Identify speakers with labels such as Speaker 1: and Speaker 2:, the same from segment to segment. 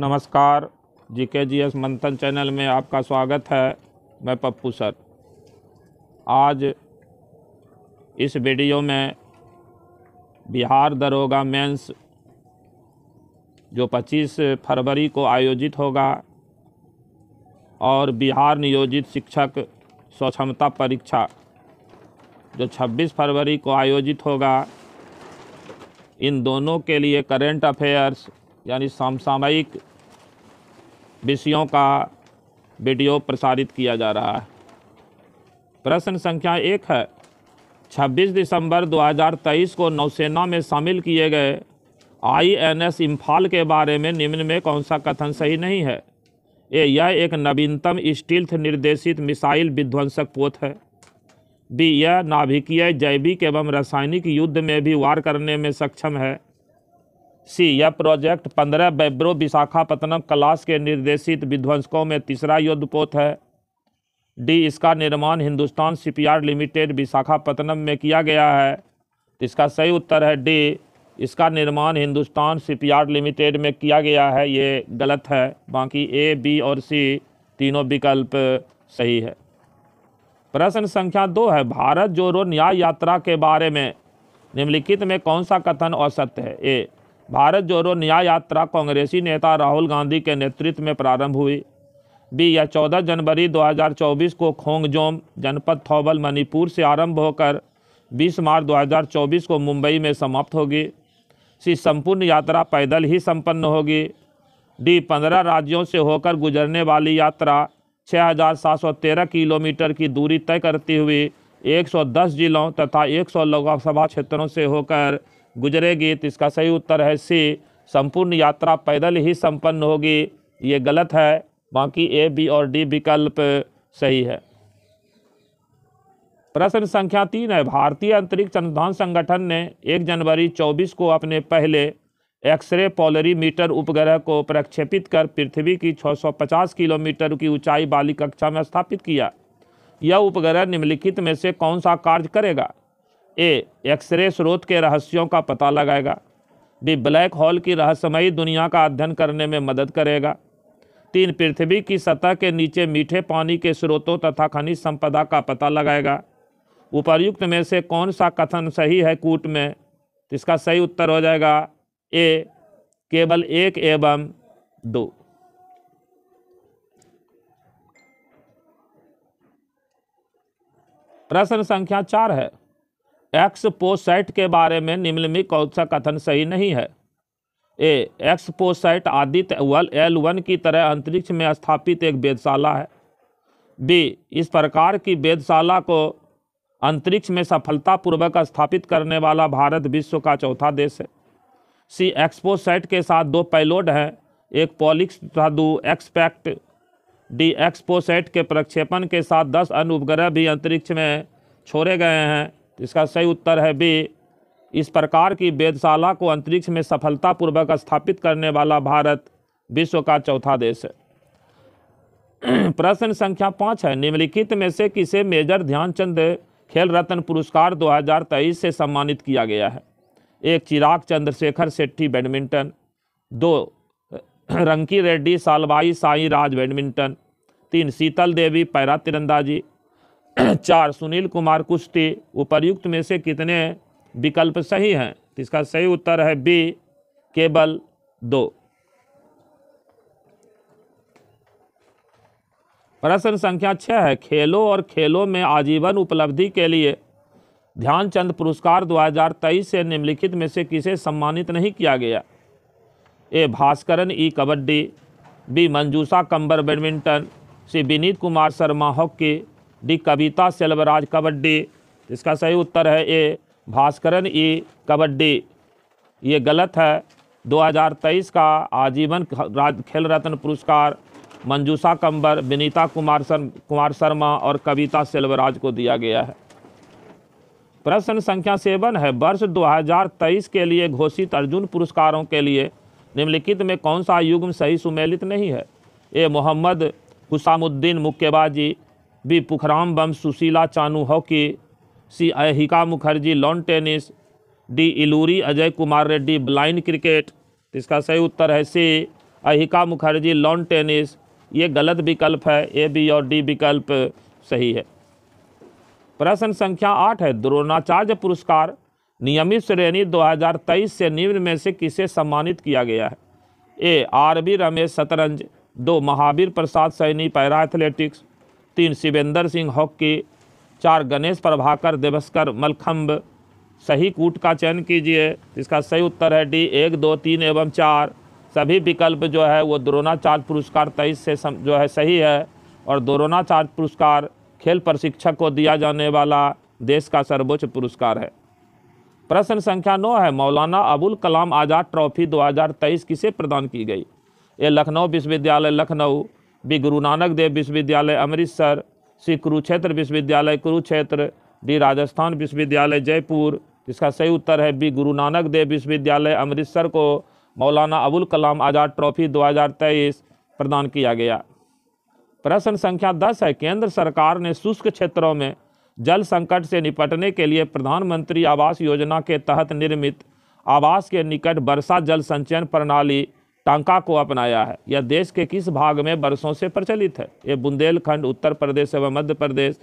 Speaker 1: नमस्कार जी के G S मंथन चैनल में आपका स्वागत है मैं पप्पू सर आज इस वीडियो में बिहार दरोगा मेंस जो 25 फरवरी को आयोजित होगा और बिहार नियोजित शिक्षक स्वक्षमता परीक्षा जो 26 फरवरी को आयोजित होगा इन दोनों के लिए करेंट अफेयर्स यानी समसामयिक विषयों का वीडियो प्रसारित किया जा रहा है प्रश्न संख्या एक है 26 दिसंबर 2023 को नौसेना में शामिल किए गए आई एन एस इम्फाल के बारे में निम्न में कौन सा कथन सही नहीं है ए यह एक नवीनतम स्टील्थ निर्देशित मिसाइल विध्वंसक पोत है बी यह नाभिकीय जैविक एवं रासायनिक युद्ध में भी वार करने में सक्षम है सी यह प्रोजेक्ट पंद्रह बैब्रो विशाखापत्तनम क्लास के निर्देशित विध्वंसकों में तीसरा युद्धपोत है डी इसका निर्माण हिंदुस्तान शिपयार्ड लिमिटेड विशाखापत्तनम में किया गया है तो इसका सही उत्तर है डी इसका निर्माण हिंदुस्तान शिपयार्ड लिमिटेड में किया गया है ये गलत है बाकी ए बी और सी तीनों विकल्प सही है प्रश्न संख्या दो है भारत जोड़ो न्याय यात्रा के बारे में निम्नलिखित में कौन सा कथन औसत है ए भारत जोड़ो न्याय यात्रा कांग्रेसी नेता राहुल गांधी के नेतृत्व में प्रारंभ हुई बी यह चौदह जनवरी 2024 को खोंगजोम जनपद थौबल मणिपुर से आरंभ होकर 20 मार्च 2024 को मुंबई में समाप्त होगी सी संपूर्ण यात्रा पैदल ही संपन्न होगी डी पंद्रह राज्यों से होकर गुजरने वाली यात्रा 6,713 किलोमीटर की दूरी तय करती हुई 110 जिलों तथा 100 लोकसभा क्षेत्रों से होकर गुजरेगी तो इसका सही उत्तर है सी संपूर्ण यात्रा पैदल ही संपन्न होगी ये गलत है बाकी ए बी और डी विकल्प सही है प्रश्न संख्या तीन है भारतीय अंतरिक्ष अनुसंधान संगठन ने एक जनवरी 24 को अपने पहले एक्सरे पोलरीमीटर उपग्रह को प्रक्षेपित कर पृथ्वी की 650 किलोमीटर की ऊंचाई वाली कक्षा में स्थापित किया यह उपग्रह निम्नलिखित में से कौन सा कार्य करेगा ए एक्सरे स्रोत के रहस्यों का पता लगाएगा बी ब्लैक होल की रहस्यमयी दुनिया का अध्ययन करने में मदद करेगा तीन पृथ्वी की सतह के नीचे मीठे पानी के स्रोतों तथा खनिज संपदा का पता लगाएगा उपर्युक्त में से कौन सा कथन सही है कूट में इसका सही उत्तर हो जाएगा ए केवल एक एवं दो प्रश्न संख्या चार है एक्सपोसाइट के बारे में निम्नलिखित कौन सा कथन सही नहीं है ए एक्सपोसाइट आदित्य वल एल वन की तरह अंतरिक्ष में स्थापित एक वेदशाला है बी इस प्रकार की वेदशाला को अंतरिक्ष में सफलतापूर्वक स्थापित करने वाला भारत विश्व का चौथा देश है सी एक्सपोसाइट के साथ दो पैलोड हैं एक पॉलिक्स तथा दो एक्सपैक्ट डी एक्सपोसाइट के प्रक्षेपण के साथ दस अन्य उपग्रह भी अंतरिक्ष में छोड़े गए हैं तो इसका सही उत्तर है बे इस प्रकार की वेदशाला को अंतरिक्ष में सफलतापूर्वक स्थापित करने वाला भारत विश्व का चौथा देश है प्रश्न संख्या पाँच है निम्नलिखित में से किसे मेजर ध्यानचंद खेल रत्न पुरस्कार 2023 से सम्मानित किया गया है एक चिराग चंद्रशेखर शेट्टी बैडमिंटन दो रंकी रेड्डी सालवाई साई राज बैडमिंटन तीन शीतल देवी पैरा तिरंदाजी चार सुनील कुमार कुश्ती उपर्युक्त में से कितने विकल्प सही हैं तो इसका सही उत्तर है बी केवल दो प्रश्न संख्या छः है खेलों और खेलों में आजीवन उपलब्धि के लिए ध्यानचंद पुरस्कार 2023 से निम्नलिखित में से किसे सम्मानित नहीं किया गया A Bhaskaran E kabaddi B Manjusha Kanwar badminton C Vineet Kumar Sharma hockey D Kavita Selvaraj kabaddi इसका सही उत्तर है ए भास्करन ई कबड्डी ये गलत है 2023 का आजीवन खेल रत्न पुरस्कार मंजूषा कंबर विनीता कुमार सर कुमार शर्मा और कविता सेल्वराज को दिया गया है प्रश्न संख्या सेवन है वर्ष 2023 के लिए घोषित अर्जुन पुरस्कारों के लिए निम्नलिखित में कौन सा युग्म सही सुमेलित नहीं है ए मोहम्मद हुसामुद्दीन मुक्केबाजी B Pukhrambam Sushila Chanu hockey C Ayhika Mukherjee lawn tennis D Illuri Ajay Kumar Reddy blind cricket इसका सही उत्तर है C Ayhika Mukherjee lawn tennis ये गलत विकल्प है ए बी और डी विकल्प सही है प्रश्न संख्या आठ है द्रोणाचार्य पुरस्कार नियमित श्रेणी 2023 से निम्न में से किसे सम्मानित किया गया है ए आर बी रमेश शतरंज दो महावीर प्रसाद सैनी पैरा एथलेटिक्स तीन शिवेंद्र सिंह हॉकी चार गणेश प्रभाकर देवस्कर मलखम्ब सही कूट का चयन कीजिए इसका सही उत्तर है डी एक दो तीन एवं चार सभी विकल्प जो है वो द्रोणाचार्य पुरस्कार तेईस से सम, जो है सही है और द्रोणाचार्य पुरस्कार खेल प्रशिक्षक को दिया जाने वाला देश का सर्वोच्च पुरस्कार है प्रश्न संख्या नौ है मौलाना अबुल कलाम आज़ाद ट्रॉफी 2023 किसे प्रदान की गई ये लखनऊ विश्वविद्यालय लखनऊ भी गुरु नानक देव विश्वविद्यालय अमृतसर श्री कुरुक्षेत्र विश्वविद्यालय कुरुक्षेत्र डी राजस्थान विश्वविद्यालय जयपुर इसका सही उत्तर है बी गुरु नानक देव विश्वविद्यालय अमृतसर को मौलाना अबुल कलाम आज़ाद ट्रॉफी 2023 प्रदान किया गया प्रश्न संख्या 10 है केंद्र सरकार ने शुष्क क्षेत्रों में जल संकट से निपटने के लिए प्रधानमंत्री आवास योजना के तहत निर्मित आवास के निकट वर्षा जल संचयन प्रणाली टांका को अपनाया है यह देश के किस भाग में बरसों से प्रचलित है ये बुंदेलखंड उत्तर प्रदेश एवं Madhya Pradesh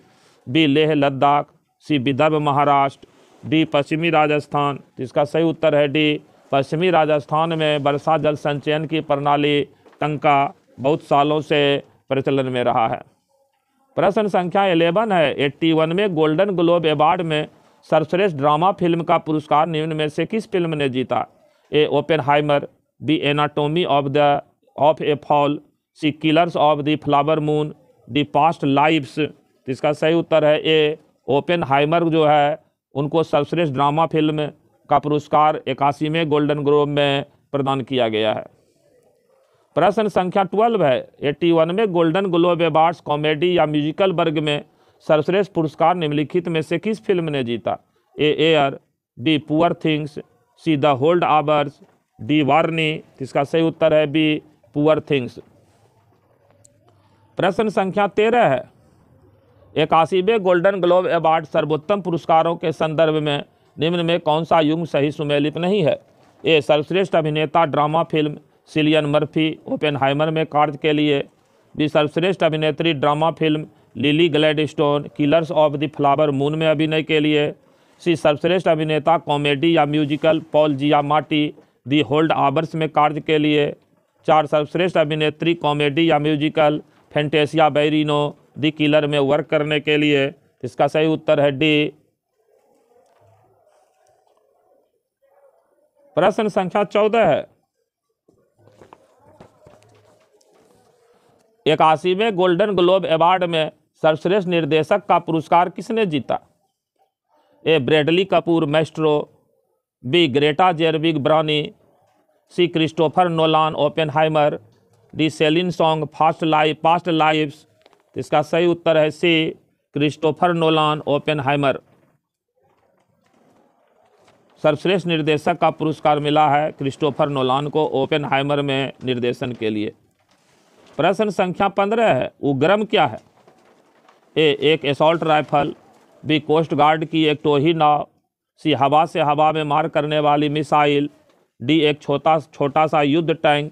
Speaker 1: B Leh Ladakh C Vidarbha Maharashtra D पश्चिमी राजस्थान इसका सही उत्तर है डी पश्चिमी राजस्थान में वर्षा जल संचयन की प्रणाली टंका बहुत सालों से प्रचलन में रहा है प्रश्न संख्या एलेवन है एट्टी वन में गोल्डन ग्लोब अवार्ड में सर्वश्रेष्ठ ड्रामा फिल्म का पुरस्कार निम्न में से किस फिल्म ने जीता A Oppenheimer the Anatomy of the of a Fall C Killers of the Flower Moon the Past Lives इसका सही उत्तर है ए ओपन हाइमर जो है उनको सर्वश्रेष्ठ ड्रामा फिल्म का पुरस्कार में गोल्डन ग्रोव में प्रदान किया गया है प्रश्न संख्या ट्वेल्व है एट्टी वन में गोल्डन ग्लोब एवार्ड्स कॉमेडी या म्यूजिकल वर्ग में सर्वश्रेष्ठ पुरस्कार निम्नलिखित में से किस फिल्म ने जीता A Air B Poor Things C the Holdovers D वार्नी इसका सही उत्तर है बी पुअर थिंग्स प्रश्न संख्या तेरह है इक्यासीवें गोल्डन ग्लोब अवार्ड सर्वोत्तम पुरस्कारों के संदर्भ में निम्न में कौन सा युग सही सुमेलित नहीं है ए सर्वश्रेष्ठ अभिनेता drama film Cillian Murphy Oppenheimer में कार्य के लिए बी सर्वश्रेष्ठ अभिनेत्री drama film Lily Stone Killers of the Flower Moon में अभिनय के लिए सी सर्वश्रेष्ठ अभिनेता कॉमेडी या म्यूजिकल पॉल जिया माटी दी होल्ड आवर्स में कार्य के लिए चार सर्वश्रेष्ठ अभिनेत्री कॉमेडी या musical Fantasia Barrino the killer में वर्क करने के लिए इसका सही उत्तर है डी प्रश्न संख्या चौदह है इक्यासीवें गोल्डन ग्लोब अवार्ड में सर्वश्रेष्ठ निर्देशक का पुरस्कार किसने जीता A Bradley Cooper Maestro B Greta Gerwig ब्रानी C Christopher Nolan Oppenheimer D Celine Song fast life Past Lives इसका सही उत्तर है C Christopher Nolan Oppenheimer सर्वश्रेष्ठ निर्देशक का पुरस्कार मिला है क्रिस्टोफर नोलान को ओपन हाइमर में निर्देशन के लिए प्रश्न संख्या पंद्रह है उग्रम क्या है ए एक assault rifle B coast guard की एक टोही नाव सी हवा से हवा में मार करने वाली मिसाइल डी एक छोटा छोटा सा युद्ध टैंक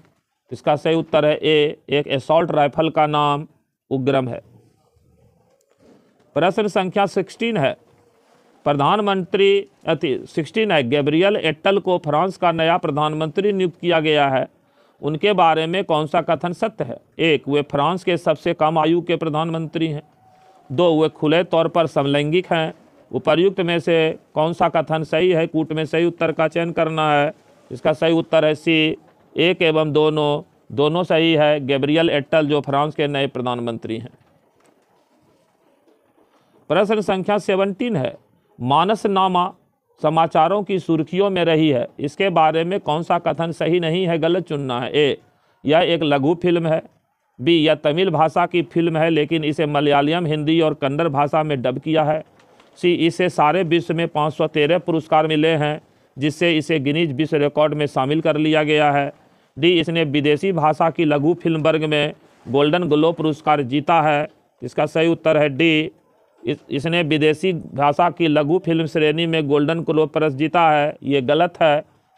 Speaker 1: इसका सही उत्तर है ए एक असॉल्ट राइफल का नाम उग्रम है प्रश्न संख्या सिक्सटीन है प्रधानमंत्री अति सिक्सटीन है गैब्रियल एटल को फ्रांस का नया प्रधानमंत्री नियुक्त किया गया है उनके बारे में कौन सा कथन सत्य है एक वे फ्रांस के सबसे कम आयु के प्रधानमंत्री हैं दो वे खुले तौर पर समलैंगिक हैं उपर्युक्त में से कौन सा कथन सही है कूट में सही उत्तर का चयन करना है इसका सही उत्तर है सी एक एवं दोनों दोनों सही है गैब्रियल एट्टल जो फ्रांस के नए प्रधानमंत्री हैं प्रश्न संख्या सेवनटीन है मानसनामा समाचारों की सुर्खियों में रही है इसके बारे में कौन सा कथन सही नहीं है गलत चुनना है ए यह एक लघु फिल्म है बी यह तमिल भाषा की फिल्म है लेकिन इसे मलयालम हिंदी और कन्नड़ भाषा में डब किया है सी इसे सारे विश्व में 513 पुरस्कार मिले हैं जिससे इसे गिनीज विश्व रिकॉर्ड में शामिल कर लिया गया है डी इसने विदेशी भाषा की लघु फिल्म वर्ग में गोल्डन ग्लोब पुरस्कार जीता है इसका सही उत्तर है डी इस, इसने विदेशी भाषा की लघु फिल्म श्रेणी में गोल्डन ग्लोब पुरस्कार जीता है ये गलत है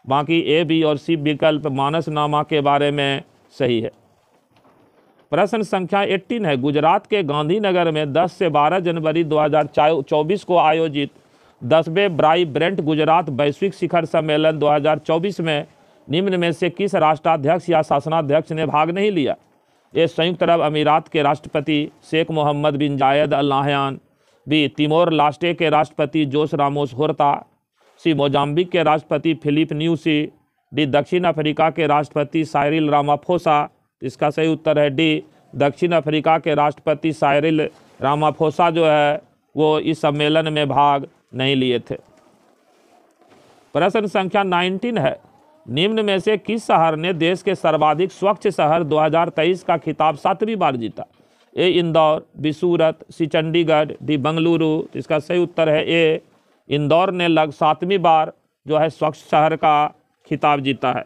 Speaker 1: बाकी ए बी और सी विकल्प मानसनामा के बारे में सही है प्रश्न संख्या 18 है गुजरात के गांधीनगर में 10 से 12 जनवरी चौबीस को आयोजित दसवें ब्राई ब्रेंट गुजरात वैश्विक शिखर सम्मेलन 2024 में निम्न में से किस राष्ट्राध्यक्ष या शासनाध्यक्ष ने भाग नहीं लिया ये संयुक्त अरब अमीरात के राष्ट्रपति Sheikh Mohamed bin Zayed Al Nahyan B Timor Leste के राष्ट्रपति Jose Ramos Horta C Mozambique के राष्ट्रपति फिलिप न्यूसी डी दक्षिण अफ्रीका के राष्ट्रपति सायरिल रामाफोसा इसका सही उत्तर है डी दक्षिण अफ्रीका के राष्ट्रपति सायरिल रामाफोसा जो है वो इस सम्मेलन में भाग नहीं लिए थे प्रश्न संख्या 19 है निम्न में से किस शहर ने देश के सर्वाधिक स्वच्छ शहर 2023 का खिताब सातवीं बार जीता A Indore B Surat C Chandigarh D Bengaluru इसका सही उत्तर है ए इंदौर ने लग सातवीं बार जो है स्वच्छ शहर का खिताब जीता है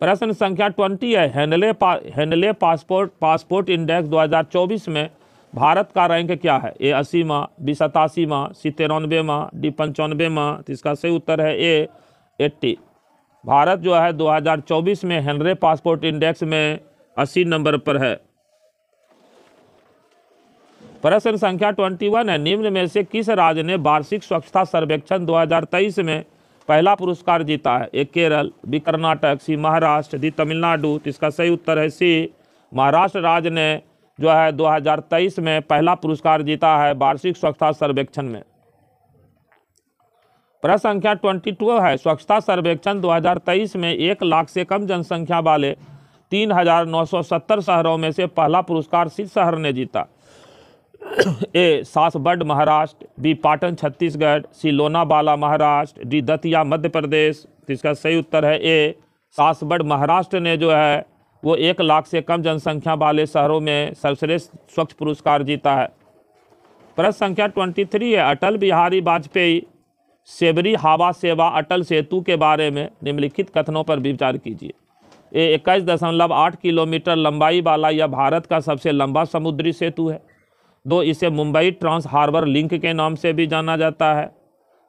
Speaker 1: प्रश्न संख्या ट्वेंटी है हेनले पा हेनले पासपोर्ट पासपोर्ट इंडेक्स 2024 में भारत का रैंक क्या है ए अस्सी माँ बी सतासी माँ सी तिरानवे माँ डी पंचानवे माँ तो इसका सही उत्तर है ए एट्टी भारत जो है 2024 में हेनरे पासपोर्ट इंडेक्स में 80 नंबर पर है प्रश्न संख्या 21 है निम्न में से किस राज्य ने वार्षिक स्वच्छता सर्वेक्षण 2023 में पहला पुरस्कार जीता है A Kerala B Karnataka C Maharashtra D Tamil Nadu तो इसका सही उत्तर है सी महाराष्ट्र राज्य ने जो है 2023 में पहला पुरस्कार जीता है वार्षिक स्वच्छता सर्वेक्षण में प्रश्न संख्या 22 है स्वच्छता सर्वेक्षण 2023 में एक लाख से कम जनसंख्या वाले 3,970 शहरों में से पहला पुरस्कार सिर्फ शहर ने जीता A Saswad Maharashtra B Patan Chhattisgarh C Lonavala Maharashtra D Datia Madhya Pradesh इसका सही उत्तर है ए सासबड महाराष्ट्र ने जो है वो एक लाख से कम जनसंख्या वाले शहरों में सर्वश्रेष्ठ स्वच्छ पुरस्कार जीता है प्रश्न संख्या ट्वेंटी थ्री है अटल बिहारी वाजपेयी सेबरी हवा सेवा अटल सेतु के बारे में निम्नलिखित कथनों पर विचार कीजिए ये इक्कीस दशमलव आठ किलोमीटर लंबाई वाला यह भारत का सबसे लंबा समुद्री सेतु है दो इसे मुंबई ट्रांस हार्बर लिंक के नाम से भी जाना जाता है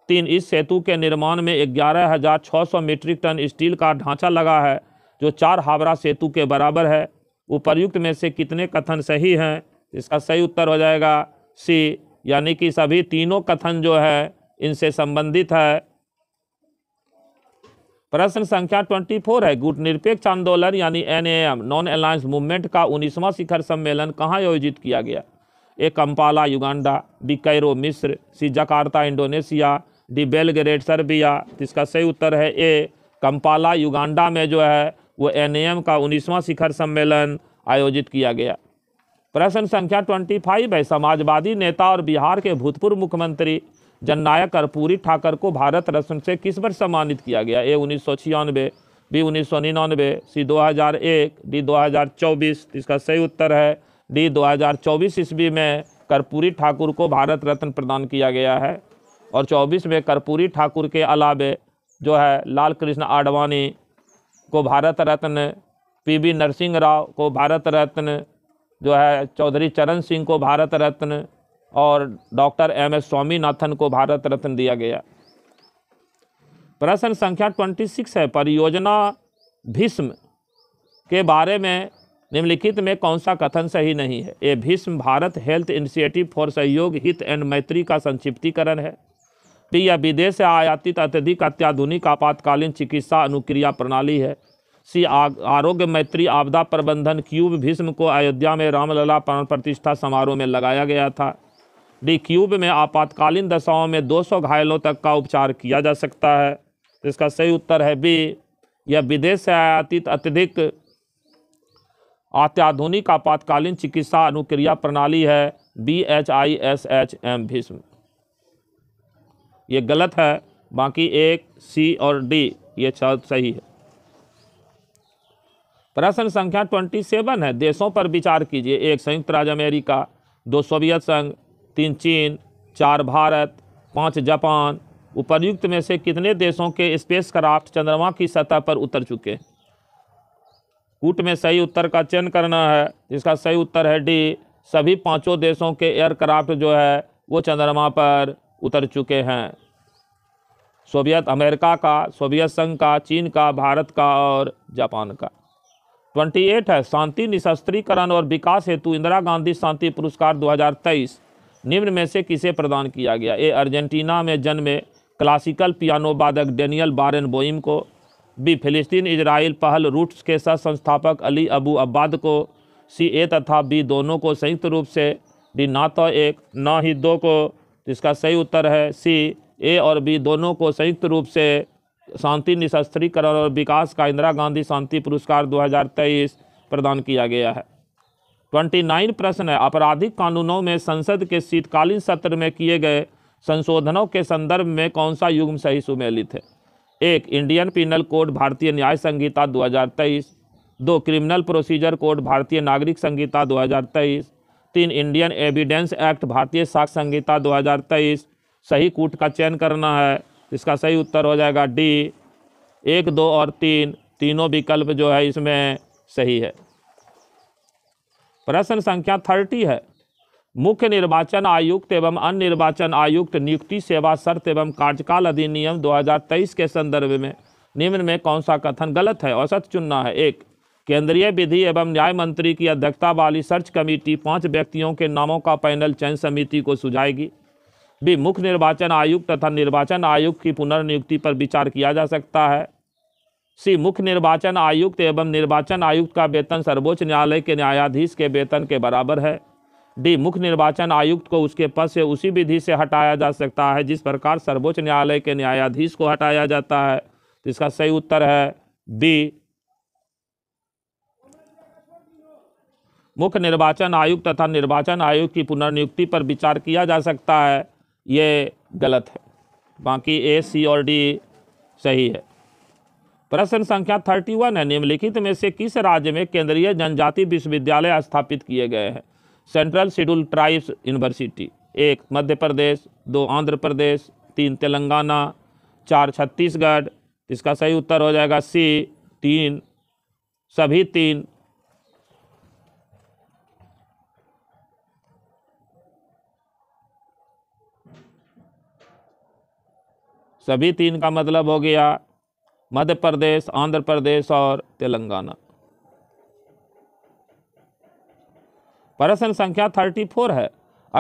Speaker 1: तीन इस सेतु के निर्माण में ग्यारह हज़ार छः सौ मीट्रिक टन स्टील का ढांचा लगा है जो चार हावरा सेतु के बराबर है उपर्युक्त में से कितने कथन सही हैं इसका सही उत्तर हो जाएगा सी यानी कि सभी तीनों कथन जो है इनसे संबंधित है प्रश्न संख्या 24 है गुटनिरपेक्ष आंदोलन यानी एनएएम नॉन अलायंस मूवमेंट का उन्नीसवां शिखर सम्मेलन कहाँ आयोजित किया गया A Kampala Uganda B Cairo मिस्र C Jakarta Indonesia D Belgrade Serbia इसका सही उत्तर है ए कंपाला युगांडा में जो है व एन का उन्नीसवां शिखर सम्मेलन आयोजित किया गया प्रश्न संख्या ट्वेंटी फाइव है समाजवादी नेता और बिहार के भूतपूर्व मुख्यमंत्री जननायक कर्पूरी ठाकर को भारत रत्न से किस वर्ष सम्मानित किया गया ए उन्नीस सौ छियानवे बी उन्नीस सौ निन्यानवे सी 2001 डी 2024 इसका सही उत्तर है डी 2024 ईस्वी में कर्पूरी ठाकुर को भारत रत्न प्रदान किया गया है और 24 में कर्पूरी ठाकुर के अलावे जो है लाल कृष्ण आडवाणी को भारत रत्न पीबी नरसिंह राव को भारत रत्न जो है चौधरी चरण सिंह को भारत रत्न और डॉक्टर एम एस स्वामीनाथन को भारत रत्न दिया गया प्रश्न संख्या ट्वेंटी सिक्स है परियोजना भीष्म के बारे में निम्नलिखित में कौन सा कथन सही नहीं है ये Bhishm Bharat health initiative for Sahyog Hita and मैत्री का संक्षिप्तीकरण है पी या विदेश से आयातित अत्यधिक अत्याधुनिक आपातकालीन चिकित्सा अनुक्रिया प्रणाली है सी आरोग्य मैत्री आपदा प्रबंधन क्यूब भीष्म को अयोध्या में रामलला प्राण प्रतिष्ठा समारोह में लगाया गया था डी क्यूब में आपातकालीन दशाओं में 200 घायलों तक का उपचार किया जा सकता है इसका सही उत्तर है बी यह विदेश से आयातित अत्यधिक अत्याधुनिक आपातकालीन चिकित्सा अनुक्रिया प्रणाली है B H I S H M Bhishm ये गलत है बाकी एक सी और डी ये सही है प्रश्न संख्या ट्वेंटी सेवन है देशों पर विचार कीजिए एक संयुक्त राज्य अमेरिका दो सोवियत संघ तीन चीन चार भारत पाँच जापान उपर्युक्त में से कितने देशों के स्पेस क्राफ्ट चंद्रमा की सतह पर उतर चुके हैं कूट में सही उत्तर का चयन करना है इसका सही उत्तर है डी सभी पांचों देशों के एयरक्राफ्ट जो है वो चंद्रमा पर उतर चुके हैं सोवियत अमेरिका का सोवियत संघ का चीन का भारत का और जापान का 28 है शांति निशस्त्रीकरण और विकास हेतु इंदिरा गांधी शांति पुरस्कार 2023 निम्न में से किसे प्रदान किया गया ए अर्जेंटीना में जन्मे क्लासिकल पियानो वादक डेनियल बारेन बोइम को बी फिलिस्तीन इजराइल पहल रूट्स के सह संस्थापक अली अबू अब्बाद को सी ए तथा बी दोनों को संयुक्त रूप से डी ना तो एक ना ही दो को तो इसका सही उत्तर है सी ए और बी दोनों को संयुक्त रूप से शांति निशस्त्रीकरण और विकास का इंदिरा गांधी शांति पुरस्कार 2023 प्रदान किया गया है ट्वेंटी नाइन प्रश्न है आपराधिक कानूनों में संसद के शीतकालीन सत्र में किए गए संशोधनों के संदर्भ में कौन सा युग्म सही सुमेलित है एक इंडियन पिनल कोड भारतीय न्याय संहिता 2023 दो क्रिमिनल प्रोसीजर कोड भारतीय नागरिक संहिता 2023 तीन इंडियन एविडेंस एक्ट भारतीय साक्ष्य संहिता 2023 सही कूट का चयन करना है इसका सही उत्तर हो जाएगा डी एक दो और तीन तीनों विकल्प जो है इसमें सही है प्रश्न संख्या थर्टी है मुख्य निर्वाचन आयुक्त एवं अन्य निर्वाचन आयुक्त नियुक्ति सेवा शर्त एवं कार्यकाल अधिनियम 2023 के संदर्भ में निम्न में कौन सा कथन गलत है औसत चुनना है एक केंद्रीय विधि एवं न्याय मंत्री की अध्यक्षता वाली सर्च कमेटी पांच व्यक्तियों के नामों का पैनल चयन समिति को सुझाएगी भी मुख्य निर्वाचन आयुक्त तथा निर्वाचन आयुक्त की पुनर्नियुक्ति पर विचार किया जा सकता है सी मुख्य निर्वाचन आयुक्त एवं निर्वाचन आयुक्त का वेतन सर्वोच्च न्यायालय के न्यायाधीश के वेतन के बराबर है डी मुख्य निर्वाचन आयुक्त को उसके पद से उसी विधि से हटाया जा सकता है जिस प्रकार सर्वोच्च न्यायालय के न्यायाधीश को हटाया जाता है तो इसका सही उत्तर है बी मुख्य निर्वाचन आयुक्त तथा निर्वाचन आयोग की पुनर्नियुक्ति पर विचार किया जा सकता है ये गलत है बाकी ए सी और डी सही है प्रश्न संख्या थर्टी वन है निम्नलिखित में से किस राज्य में केंद्रीय जनजाति विश्वविद्यालय स्थापित किए गए हैं सेंट्रल शेड्यूल ट्राइब्स यूनिवर्सिटी एक मध्य प्रदेश दो आंध्र प्रदेश तीन तेलंगाना चार छत्तीसगढ़ इसका सही उत्तर हो जाएगा सी तीन सभी तीन सभी तीन का मतलब हो गया मध्य प्रदेश आंध्र प्रदेश और तेलंगाना प्रश्न संख्या थर्टी फोर है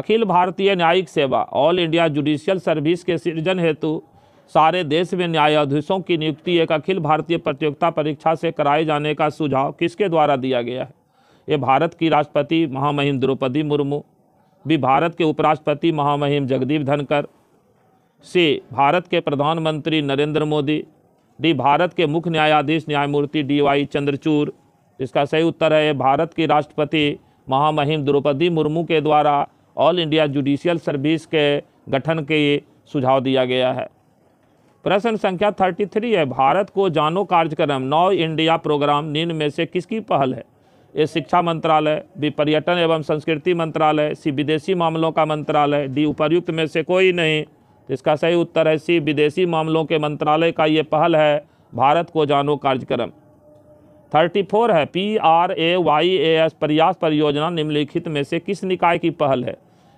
Speaker 1: अखिल भारतीय न्यायिक सेवा ऑल इंडिया जुडिशियल सर्विस के सृजन हेतु सारे देश में न्यायाधीशों की नियुक्ति एक अखिल भारतीय प्रतियोगिता परीक्षा से कराए जाने का सुझाव किसके द्वारा दिया गया है ये भारत की राष्ट्रपति महामहिम द्रौपदी मुर्मू भी भारत के उपराष्ट्रपति महामहिम जगदीप धनकर से भारत के प्रधानमंत्री नरेंद्र मोदी डी भारत के मुख्य न्यायाधीश न्यायमूर्ति डी वाई चंद्रचूर इसका सही उत्तर है भारत की राष्ट्रपति महामहिम द्रौपदी मुर्मू के द्वारा ऑल इंडिया जुडिशियल सर्विस के गठन के सुझाव दिया गया है प्रश्न संख्या 33 है भारत को जानो कार्यक्रम नौ इंडिया प्रोग्राम निम्न में से किसकी पहल है ये शिक्षा मंत्रालय बी पर्यटन एवं संस्कृति मंत्रालय सी विदेशी मामलों का मंत्रालय डी उपर्युक्त में से कोई नहीं तो इसका सही उत्तर है सी विदेशी मामलों के मंत्रालय का ये पहल है भारत को जानो कार्यक्रम थर्टी फोर है P R A Y A S प्रयास परियोजना निम्नलिखित में से किस निकाय की पहल है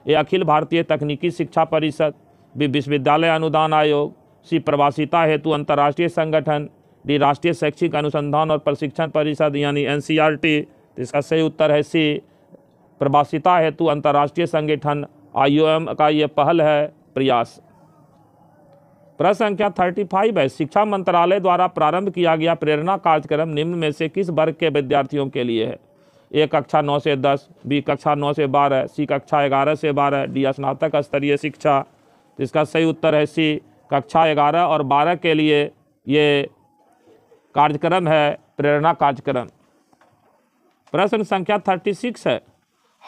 Speaker 1: ये अखिल भारतीय तकनीकी शिक्षा परिषद बी विश्वविद्यालय अनुदान आयोग सी प्रवासिता हेतु अंतर्राष्ट्रीय संगठन डी राष्ट्रीय शैक्षिक अनुसंधान और प्रशिक्षण परिषद यानी एन इसका सही उत्तर है सी प्रवासिता हेतु अंतर्राष्ट्रीय संगठन आई का ये पहल है प्रयास प्रश्न संख्या थर्टी फाइव है शिक्षा मंत्रालय द्वारा प्रारंभ किया गया प्रेरणा कार्यक्रम निम्न में से किस वर्ग के विद्यार्थियों के लिए है ए कक्षा नौ से दस बी कक्षा नौ से बारह सी कक्षा ग्यारह से बारह डी स्नातक स्तरीय शिक्षा तो इसका सही उत्तर है सी कक्षा ग्यारह और बारह के लिए ये कार्यक्रम है प्रेरणा कार्यक्रम प्रश्न संख्या थर्टी सिक्स है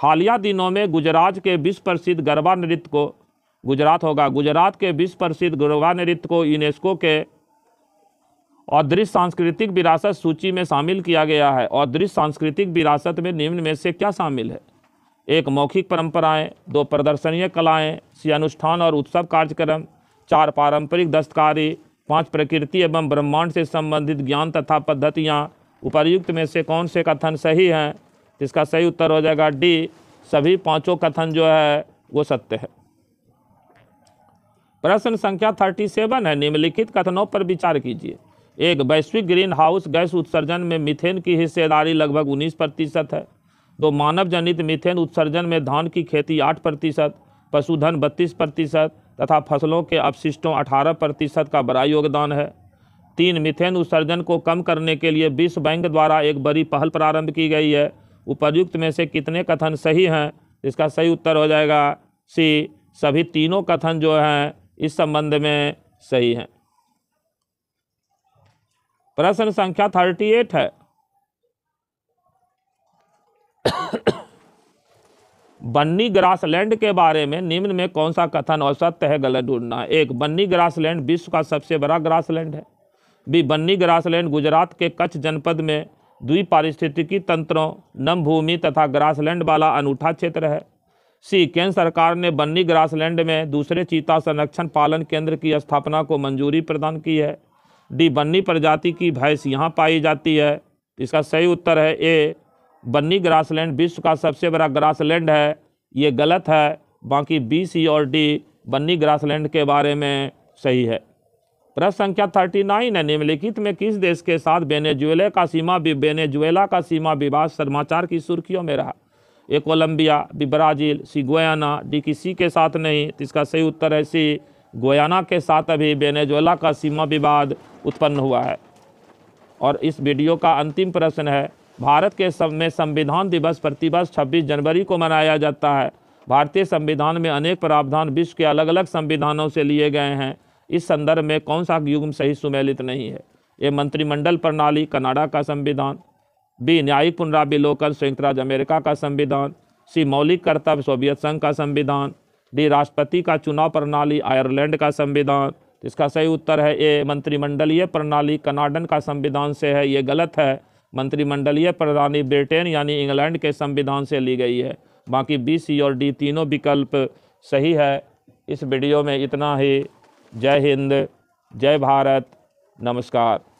Speaker 1: हालिया दिनों में गुजरात के विश्व प्रसिद्ध गरबा नृत्य को गुजरात होगा गुजरात के विश्व प्रसिद्ध गुरुवा नृत्य को यूनेस्को के अदृश्य सांस्कृतिक विरासत सूची में शामिल किया गया है अदृश्य सांस्कृतिक विरासत में निम्न में से क्या शामिल है एक मौखिक परंपराएं दो प्रदर्शनीय कलाएं सी अनुष्ठान और उत्सव कार्यक्रम चार पारंपरिक दस्तकारी पांच प्रकृति एवं ब्रह्मांड से संबंधित ज्ञान तथा पद्धतियाँ उपर्युक्त में से कौन से कथन सही हैं इसका सही उत्तर हो जाएगा डी सभी पाँचों कथन जो है वो सत्य है प्रश्न संख्या थर्टी सेवन है निम्नलिखित कथनों पर विचार कीजिए एक वैश्विक ग्रीन हाउस गैस उत्सर्जन में मिथेन की हिस्सेदारी लगभग उन्नीस प्रतिशत है दो मानव जनित मिथेन उत्सर्जन में धान की खेती आठ प्रतिशत पशुधन बत्तीस प्रतिशत तथा फसलों के अपशिष्टों अठारह प्रतिशत का बड़ा योगदान है तीन मिथेन उत्सर्जन को कम करने के लिए विश्व बैंक द्वारा एक बड़ी पहल प्रारंभ की गई है उपर्युक्त में से कितने कथन सही हैं इसका सही उत्तर हो जाएगा सी सभी तीनों कथन जो हैं इस संबंध में सही हैं प्रश्न संख्या थर्टी एट है बन्नी ग्रासलैंड के बारे में निम्न में कौन सा कथन औसत्य है गलत ढूंढना एक बन्नी ग्रासलैंड विश्व का सबसे बड़ा ग्रासलैंड है बी बन्नी ग्रासलैंड गुजरात के कच्छ जनपद में पारिस्थितिकी तंत्रों नम भूमि तथा ग्रासलैंड वाला अनूठा क्षेत्र है सी केंद्र सरकार ने बन्नी ग्रासलैंड में दूसरे चीता संरक्षण पालन केंद्र की स्थापना को मंजूरी प्रदान की है डी बन्नी प्रजाति की भैंस यहाँ पाई जाती है इसका सही उत्तर है ए बन्नी ग्रासलैंड विश्व का सबसे बड़ा ग्रासलैंड है ये गलत है बाकी बी सी और डी बन्नी ग्रासलैंड के बारे में सही है प्रश्न संख्या थर्टी नाइन है निम्नलिखित में किस देश के साथ बेनेजुएला का सीमा बेनेजुएला का सीमा विवाद समाचार की सुर्खियों में रहा A Colombia B Brazil C Guyana D की सी के साथ नहीं तो इसका सही उत्तर है सी गोयाना के साथ अभी बेनेजोला का सीमा विवाद उत्पन्न हुआ है और इस वीडियो का अंतिम प्रश्न है भारत के सब में संविधान दिवस प्रतिवर्ष छब्बीस जनवरी को मनाया जाता है भारतीय संविधान में अनेक प्रावधान विश्व के अलग अलग संविधानों से लिए गए हैं इस संदर्भ में कौन सा युग्म सही सुमेलित नहीं है ये मंत्रिमंडल प्रणाली कनाडा का संविधान बी न्यायिक पुनराविलोकन संयुक्त राज्य अमेरिका का संविधान सी मौलिक कर्तव्य सोवियत संघ का संविधान डी राष्ट्रपति का चुनाव प्रणाली आयरलैंड का संविधान इसका सही उत्तर है ए मंत्रिमंडलीय प्रणाली कनाडन का संविधान से है ये गलत है मंत्रिमंडलीय प्रणाली ब्रिटेन यानी इंग्लैंड के संविधान से ली गई है बाकी बी सी और डी तीनों विकल्प सही है इस वीडियो में इतना ही जय हिंद जय भारत नमस्कार